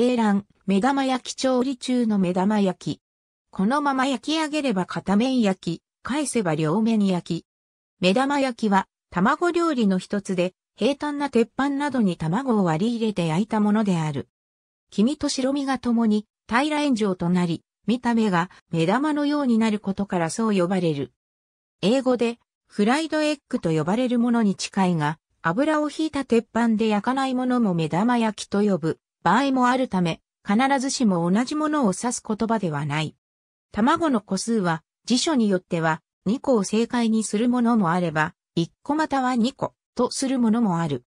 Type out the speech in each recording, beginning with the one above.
鶏卵、目玉焼き調理中の目玉焼き。このまま焼き上げれば片面焼き、返せば両面焼き。目玉焼きは卵料理の一つで、平坦な鉄板などに卵を割り入れて焼いたものである。黄身と白身が共に平ら炎上となり、見た目が目玉のようになることからそう呼ばれる。英語でフライドエッグと呼ばれるものに近いが、油を引いた鉄板で焼かないものも目玉焼きと呼ぶ。場合もあるため、必ずしも同じものを指す言葉ではない。卵の個数は、辞書によっては、2個を正解にするものもあれば、1個または2個とするものもある。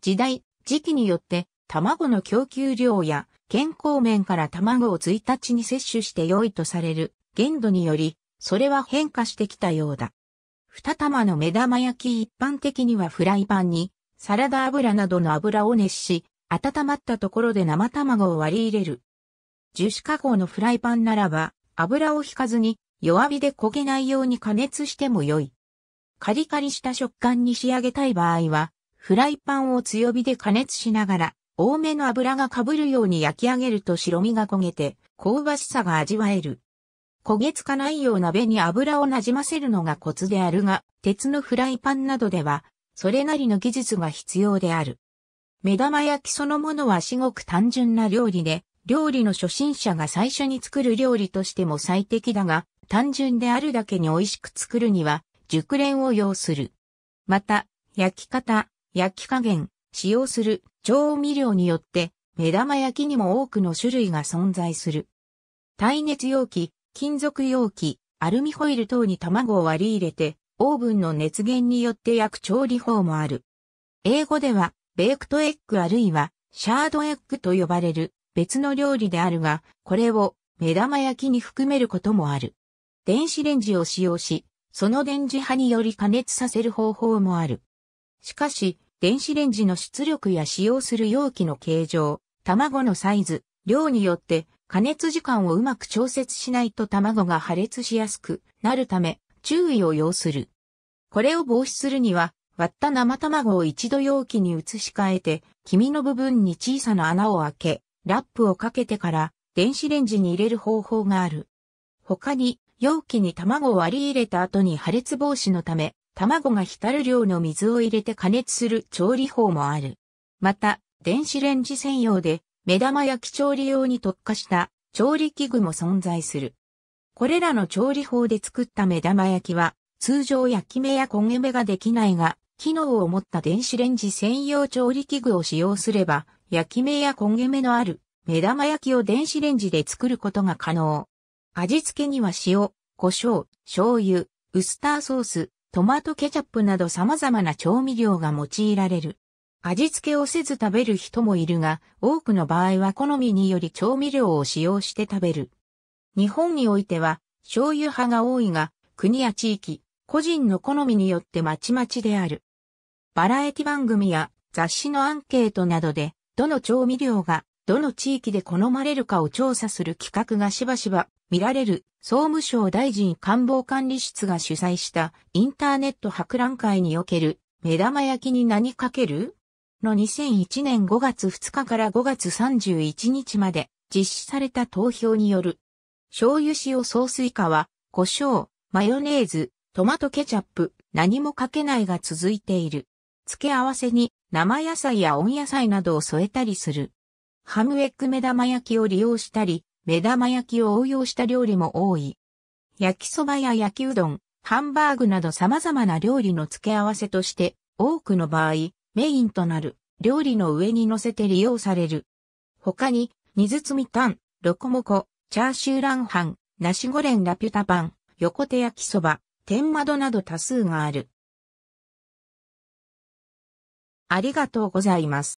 時代、時期によって、卵の供給量や健康面から卵を1日に摂取して良いとされる限度により、それは変化してきたようだ。二玉の目玉焼き一般的にはフライパンにサラダ油などの油を熱し、温まったところで生卵を割り入れる。樹脂加工のフライパンならば、油を引かずに弱火で焦げないように加熱しても良い。カリカリした食感に仕上げたい場合は、フライパンを強火で加熱しながら、多めの油が被るように焼き上げると白身が焦げて、香ばしさが味わえる。焦げつかないよう鍋に油をなじませるのがコツであるが、鉄のフライパンなどでは、それなりの技術が必要である。目玉焼きそのものは至極単純な料理で、料理の初心者が最初に作る料理としても最適だが、単純であるだけに美味しく作るには、熟練を要する。また、焼き方、焼き加減、使用する調味料によって、目玉焼きにも多くの種類が存在する。耐熱容器、金属容器、アルミホイル等に卵を割り入れて、オーブンの熱源によって焼く調理法もある。英語では、ベークトエッグあるいはシャードエッグと呼ばれる別の料理であるが、これを目玉焼きに含めることもある。電子レンジを使用し、その電磁波により加熱させる方法もある。しかし、電子レンジの出力や使用する容器の形状、卵のサイズ、量によって加熱時間をうまく調節しないと卵が破裂しやすくなるため注意を要する。これを防止するには割った生卵を一度容器に移し替えて、黄身の部分に小さな穴を開け、ラップをかけてから電子レンジに入れる方法がある。他に、容器に卵を割り入れた後に破裂防止のため、卵が浸る量の水を入れて加熱する調理法もある。また、電子レンジ専用で、目玉焼き調理用に特化した調理器具も存在する。これらの調理法で作った目玉焼きは、通常焼き目や焦げ目ができないが、機能を持った電子レンジ専用調理器具を使用すれば、焼き目や焦げ目のある目玉焼きを電子レンジで作ることが可能。味付けには塩、胡椒、醤油、ウスターソース、トマトケチャップなど様々な調味料が用いられる。味付けをせず食べる人もいるが、多くの場合は好みにより調味料を使用して食べる。日本においては、醤油派が多いが、国や地域、個人の好みによってまちまちである。バラエティ番組や雑誌のアンケートなどで、どの調味料が、どの地域で好まれるかを調査する企画がしばしば見られる総務省大臣官房管理室が主催したインターネット博覧会における目玉焼きに何かけるの2001年5月2日から5月31日まで実施された投票による醤油塩ソース以下は胡椒、マヨネーズ、トマトケチャップ、何もかけないが続いている。付け合わせに生野菜や温野菜などを添えたりする。ハムエッグ目玉焼きを利用したり、目玉焼きを応用した料理も多い。焼きそばや焼きうどん、ハンバーグなど様々な料理の付け合わせとして、多くの場合、メインとなる料理の上に乗せて利用される。他に、煮包みタン、ロコモコ、チャーシューランハン、ナシゴレンラピュタパン、横手焼きそば、天窓など多数がある。ありがとうございます。